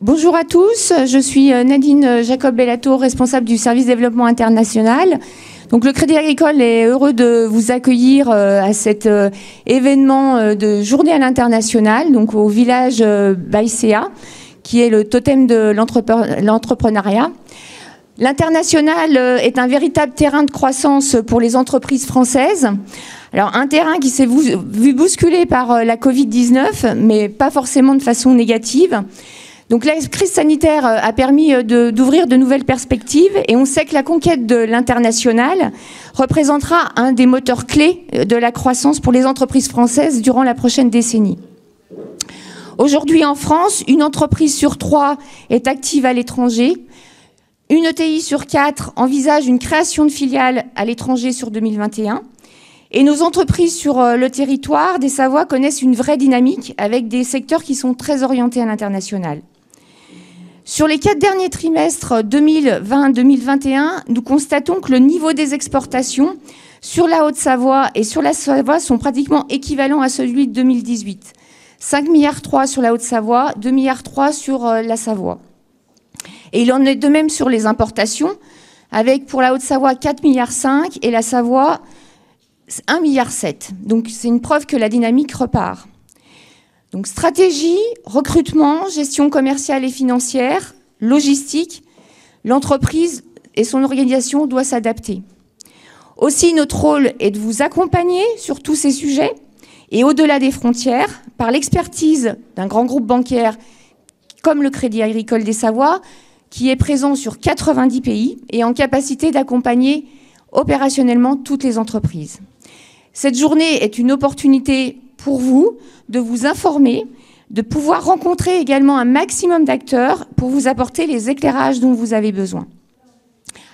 Bonjour à tous, je suis euh, Nadine euh, Jacob-Bellato, responsable du service développement international. Donc le Crédit Agricole est heureux de vous accueillir euh, à cet événement de journée à l'international, donc au village Baïsea, qui est le totem de l'entrepreneuriat. L'international est un véritable terrain de croissance pour les entreprises françaises. Alors un terrain qui s'est vu bousculé par la Covid-19, mais pas forcément de façon négative. Donc la crise sanitaire euh, a permis euh, d'ouvrir de, nouvelles perspectives et on sait que la conquête de l'international représentera un des moteurs clés euh, de la croissance pour les entreprises françaises durant la prochaine décennie. Aujourd'hui en France, une entreprise sur trois est active à l'étranger. Une ETI sur quatre envisage une création de filiales à l'étranger sur 2021. Et nos entreprises sur le territoire des Savoies connaissent une vraie dynamique avec des secteurs qui sont très orientés à l'international. Sur les quatre derniers trimestres 2020-2021, nous constatons que le niveau des exportations sur la Haute-Savoie et sur la Savoie sont pratiquement équivalents à celui de 2018. 5 milliards 3 sur la Haute-Savoie, 2 milliards 3 sur euh, la Savoie. Et il en est de même sur les importations, avec pour la Haute-Savoie 4 milliards 5 et la Savoie 1 milliard 7. Donc c'est une preuve que la dynamique repart. Donc stratégie, recrutement, gestion commerciale et financière, logistique, l'entreprise et son organisation doivent s'adapter. Aussi, notre rôle est de vous accompagner sur tous ces sujets et au-delà des frontières par l'expertise d'un grand groupe bancaire comme le Crédit Agricole des Savoies, qui est présent sur 90 pays et en capacité d'accompagner opérationnellement toutes les entreprises. Cette journée est une opportunité pour vous, de vous informer, de pouvoir rencontrer également un maximum d'acteurs pour vous apporter les éclairages dont vous avez besoin.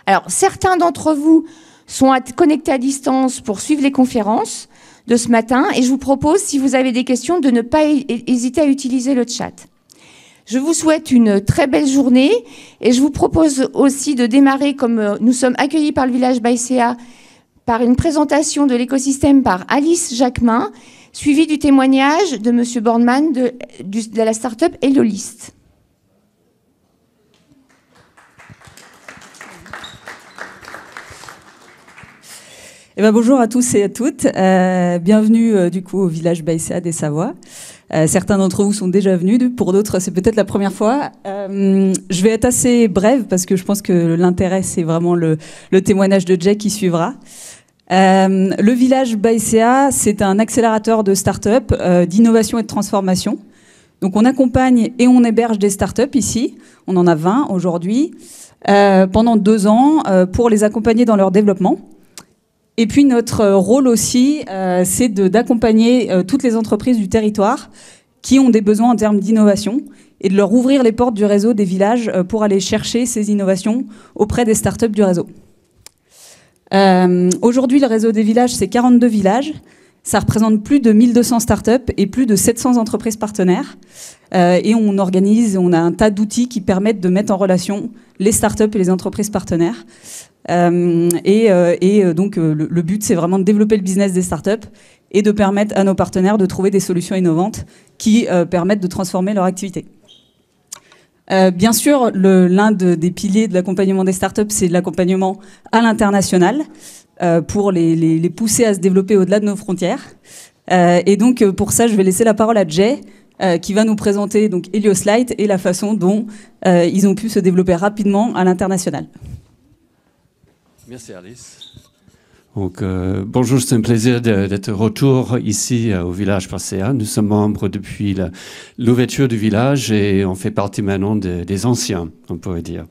Alors, certains d'entre vous sont connectés à distance pour suivre les conférences de ce matin et je vous propose, si vous avez des questions, de ne pas hésiter à utiliser le chat. Je vous souhaite une très belle journée et je vous propose aussi de démarrer, comme euh, nous sommes accueillis par le village Baïséa, par une présentation de l'écosystème par Alice Jacquemin suivi du témoignage de M. Bornman de, de la start-up Elolist. Eh bien, bonjour à tous et à toutes. Euh, bienvenue euh, du coup au village Baïséa des Savoies. Euh, certains d'entre vous sont déjà venus, pour d'autres c'est peut-être la première fois. je vais être assez brève parce que je pense que l'intérêt c'est vraiment le, le, témoignage de Jack qui suivra. Euh, le village Baïséa, c'est un accélérateur de start-up, euh, d'innovation et de transformation. Donc on accompagne et on héberge des start-up ici. On en a 20 aujourd'hui, euh, pendant deux ans, pour les accompagner dans leur développement. Et puis notre rôle aussi, c'est d'accompagner toutes les entreprises du territoire qui ont des besoins en termes d'innovation et de leur ouvrir les portes du réseau des villages pour aller chercher ces innovations auprès des start-up du réseau. Euh, aujourd'hui, le réseau des villages, c'est 42 villages. Ça représente plus de 1200 startups et plus de 700 entreprises partenaires. Euh, et on organise, on a un tas d'outils qui permettent de mettre en relation les startups et les entreprises partenaires. Euh, et, donc, le, le but, c'est vraiment de développer le business des startups et de permettre à nos partenaires de trouver des solutions innovantes qui permettent de transformer leur activité. Euh, bien sûr, l'un des piliers de l'accompagnement des startups, c'est l'accompagnement à l'international euh, pour les, pousser à se développer au-delà de nos frontières. Euh, et donc, pour ça, je vais laisser la parole à Jay, qui va nous présenter donc Light et la façon dont ils ont pu se développer rapidement à l'international. Merci Alice. Donc, euh, bonjour, c'est un plaisir d'être retour ici euh, au village Passéa. Nous sommes membres depuis l'ouverture du village et on fait partie maintenant des anciens, on pourrait dire.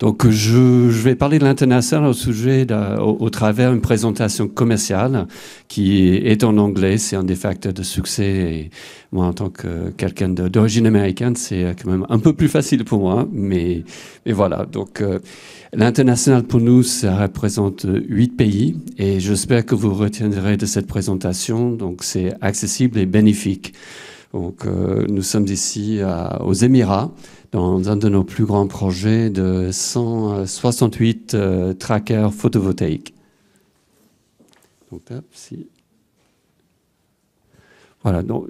Donc, je, je vais parler de l'international au sujet, au, travers une présentation commerciale qui est en anglais. C'est un des facteurs de succès et, moi, en tant que quelqu'un d'origine américaine, c'est euh, quand même un peu plus facile pour moi. Mais, voilà, donc euh, l'international pour nous, ça représente euh, huit pays. Et j'espère que vous retiendrez de cette présentation. Donc c'est accessible et bénéfique. Donc, nous sommes ici aux Émirats dans un de nos plus grands projets de 168 trackers photovoltaïques. Donc, si. Voilà. Donc,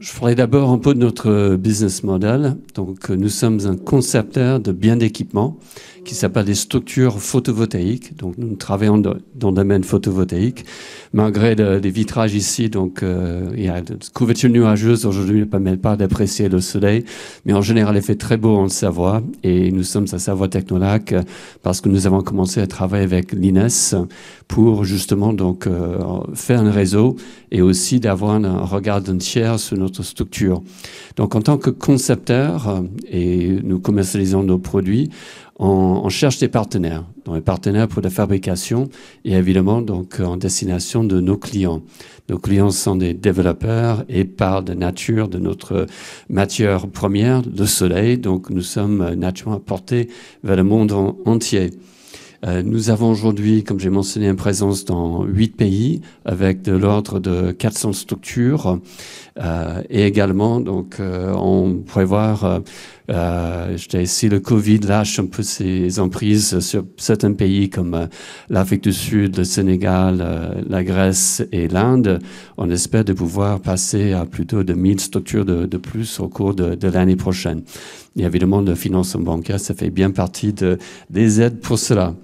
je ferai d'abord un peu de notre euh, business model. Donc, euh, nous sommes un concepteur de biens d'équipement qui s'appelle des structures photovoltaïques. Donc, nous travaillons dans le domaine photovoltaïque. Malgré les vitrages ici, donc, euh, il y a des couvertures nuageuses aujourd'hui ne permettent pas d'apprécier le soleil. Mais en général, il fait très beau en Savoie. Et nous sommes à Savoie Technolac parce que nous avons commencé à travailler avec l'INES pour justement, donc, faire un réseau et aussi d'avoir un regard d'un tiers sur structure. Donc en tant que concepteur, euh, et nous commercialisons nos produits, on, cherche des partenaires, donc des partenaires pour la fabrication et évidemment donc euh, en destination de nos clients. Nos clients sont des développeurs et par de nature de notre matière première, le soleil, donc nous sommes euh, naturellement portés vers le monde entier. Euh, nous avons aujourd'hui, comme j'ai mentionné, une présence dans huit pays avec de l'ordre de 400 structures euh, et également, donc, euh, on pourrait voir, je si le Covid lâche un peu ses emprises sur certains pays comme l'Afrique du Sud, le Sénégal, la Grèce et l'Inde, on espère de pouvoir passer à plutôt de 1000 structures de, plus au cours de, l'année prochaine. Et évidemment, le financement bancaire, ça fait bien partie des aides pour cela.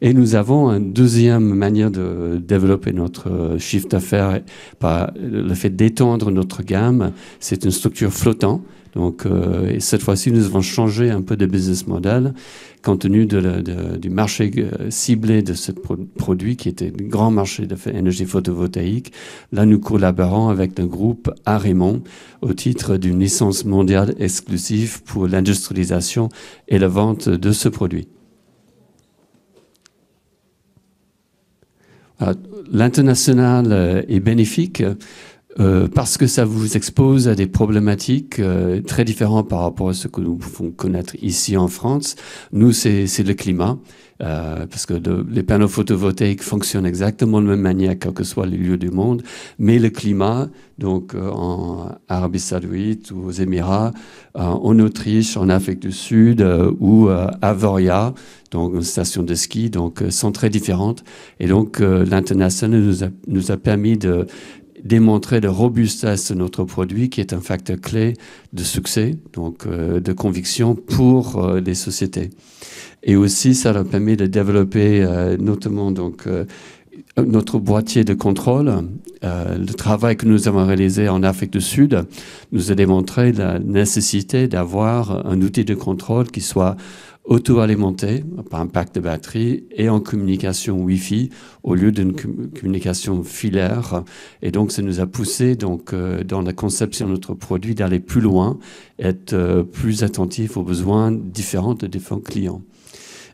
Et nous avons une deuxième manière de développer notre euh, chiffre d'affaires par le fait d'étendre notre gamme. C'est une structure flottante. Donc, euh, cette fois-ci, nous avons changé un peu de business model compte tenu du marché euh, ciblé de ce produit qui était le grand marché de d'énergie photovoltaïque. Là, nous collaborons avec le groupe Arimont au titre d'une licence mondiale exclusive pour l'industrialisation et la vente de ce produit. Euh, l'international euh, est bénéfique euh, parce que ça vous expose à des problématiques euh, très différentes par rapport à ce que nous pouvons connaître ici en France. Nous, c'est le climat, euh, parce que les panneaux photovoltaïques fonctionnent exactement de la même manière, quel que soit le lieu du monde, mais le climat, donc en Arabie saoudite ou aux Émirats, en Autriche, en Afrique du Sud ou à Voria, donc une station de ski, donc sont très différentes. Et donc l'international nous a permis de démontrer la robustesse de notre produit, qui est un facteur clé de succès, donc euh, de conviction pour euh, les sociétés. Et aussi, ça leur permet de développer euh, notamment donc, notre boîtier de contrôle. le travail que nous avons réalisé en Afrique du Sud nous a démontré la nécessité d'avoir un outil de contrôle qui soit auto-alimenté par un pack de batterie et en communication Wi-Fi au lieu d'une communication filaire. Et donc, ça nous a poussé donc, euh, dans la conception de notre produit d'aller plus loin, être euh, plus attentif aux besoins différents de différents clients.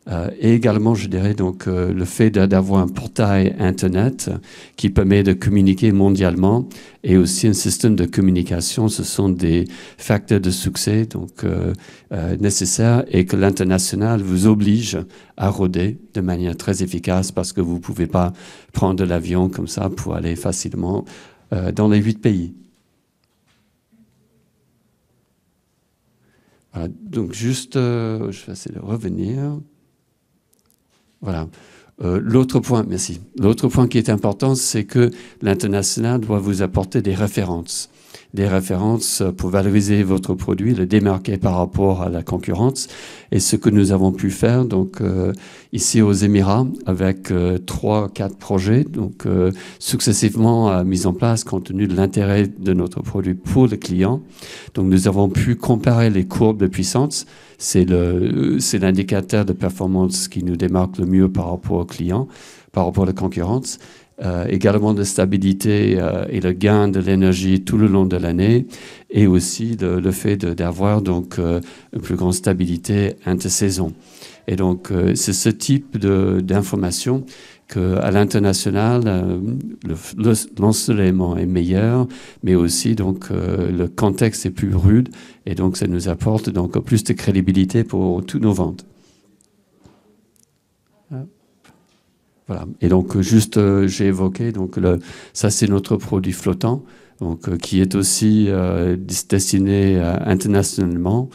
Euh, et également, je dirais donc euh, le fait d'avoir un portail internet qui permet de communiquer mondialement et aussi un système de communication, ce sont des facteurs de succès donc euh, nécessaires et que l'international vous oblige à rôder de manière très efficace parce que vous pouvez pas prendre l'avion comme ça pour aller facilement dans les huit pays. donc juste, je vais essayer de revenir. Voilà. Euh, l'autre point, merci. L'autre point qui est important, c'est que l'international doit vous apporter des références. Des références pour valoriser votre produit, le démarquer par rapport à la concurrence. Et ce que nous avons pu faire, donc, euh, ici aux Émirats, avec euh, trois, quatre projets, donc, successivement mis en place compte tenu de l'intérêt de notre produit pour le client. Donc, nous avons pu comparer les courbes de puissance. C'est l'indicateur de performance qui nous démarque le mieux par rapport clients par rapport à la concurrence. Euh, également de stabilité euh, et le gain de l'énergie tout le long de l'année et aussi le, le fait d'avoir donc euh, une plus grande stabilité intersaison. Et donc c'est ce type d'information que à l'international l'ensoleillement est meilleur, mais aussi donc le contexte est plus rude et donc ça nous apporte donc plus de crédibilité pour toutes nos ventes. Voilà. Et donc, euh, juste, euh, j'ai évoqué, donc, le, ça, c'est notre produit flottant, donc, euh, qui est aussi destiné internationalement.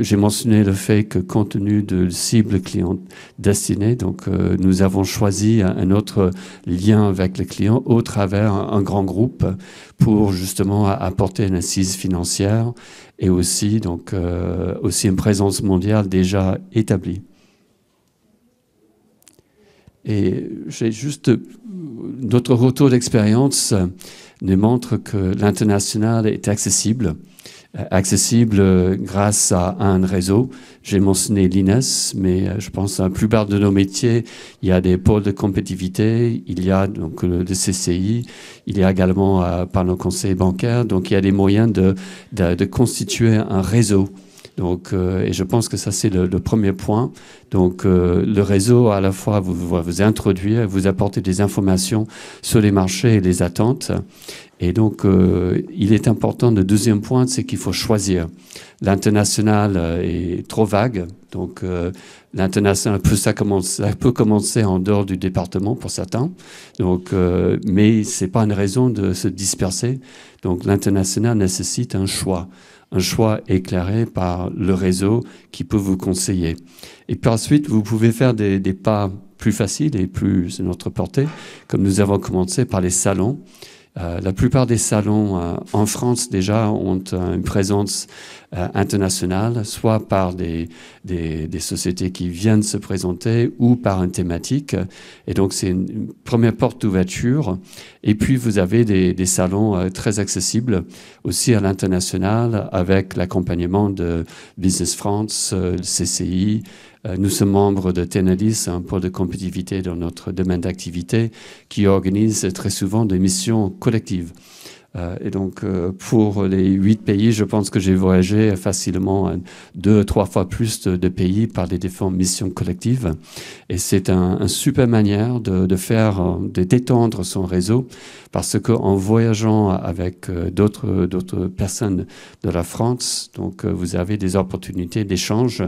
j'ai mentionné le fait que, compte tenu de cible client destinée, donc, nous avons choisi un, autre lien avec le client au travers un, un grand groupe pour justement apporter une assise financière et aussi, donc, aussi une présence mondiale déjà établie. Et j'ai juste euh, notre retour d'expérience euh, nous montre que l'international est accessible, euh, accessible grâce à un réseau. J'ai mentionné l'INES, mais je pense à la plupart de nos métiers, il y a des pôles de compétitivité, il y a donc le CCI, il y a également par nos conseils bancaires, donc il y a des moyens de constituer un réseau donc, euh, et je pense que ça, c'est le, premier point. Donc, euh, le réseau, à la fois, vous, vous introduire, vous apporter des informations sur les marchés et les attentes. Et donc, euh, il est important, le deuxième point, c'est qu'il faut choisir. L'international est trop vague. Donc, l'international peut, ça commencer, peut commencer en dehors du département pour certains. Donc, euh, mais c'est pas une raison de se disperser. Donc, l'international nécessite un choix un choix éclairé par le réseau qui peut vous conseiller. Et puis ensuite, vous pouvez faire des, des pas plus faciles et plus à notre portée, comme nous avons commencé par les salons. Euh, la plupart des salons euh, en France déjà ont euh, une présence euh, internationale, soit par des, des, des, sociétés qui viennent se présenter ou par une thématique. Et donc c'est une, première porte d'ouverture. Et puis vous avez des, des salons euh, très accessibles aussi à l'international avec l'accompagnement de Business France, euh, CCI, euh, nous sommes membres de Tenalis, un pôle de compétitivité dans notre domaine d'activité, qui organise très souvent des missions collectives. Euh, et donc, euh, pour les huit pays, je pense que j'ai voyagé facilement deux, trois fois plus de, pays par des différentes missions collectives. Et c'est un, super manière de, faire, euh, de détendre son réseau, parce que en voyageant avec d'autres, d'autres personnes de la France, donc vous avez des opportunités d'échange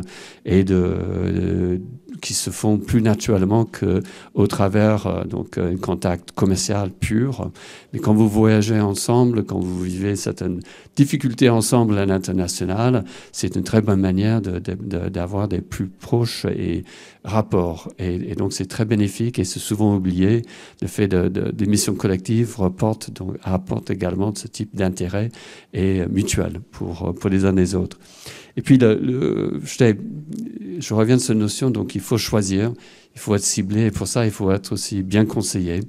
et de, qui se font plus naturellement qu'au travers euh, donc euh, un contact commercial pur. Mais quand vous voyagez ensemble, quand vous vivez certaines difficultés ensemble à l'international, c'est une très bonne manière d'avoir des plus proches et rapports. Et, donc c'est très bénéfique et c'est souvent oublié. Le fait des missions collectives rapporte donc, apporte également ce type d'intérêt et mutuel pour, pour les uns et les autres. Et puis, je, je reviens de cette notion, donc il faut choisir il faut être ciblé et pour ça, il faut être aussi bien conseillé.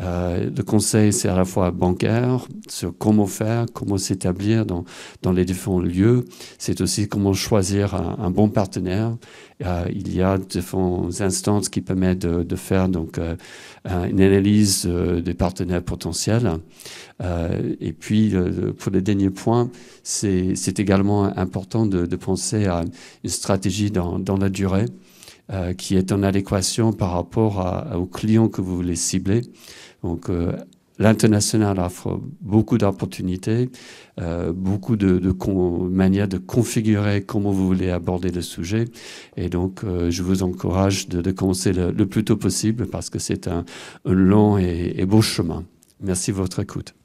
Euh, le conseil, c'est à la fois bancaire, sur comment faire, comment s'établir dans, dans les différents lieux. C'est aussi comment choisir un, bon partenaire. Euh, il y a différentes instances qui permettent de, faire donc euh, une analyse des partenaires potentiels. et puis, pour le dernier point, c'est également important de, de, penser à une stratégie dans, dans la durée. Euh, qui est en adéquation par rapport aux clients que vous voulez cibler. Donc, euh, L'international offre beaucoup d'opportunités, euh, beaucoup de, manières de configurer comment vous voulez aborder le sujet. Et donc, je vous encourage de, commencer le, plus tôt possible parce que c'est un, long et, et beau chemin. Merci de votre écoute.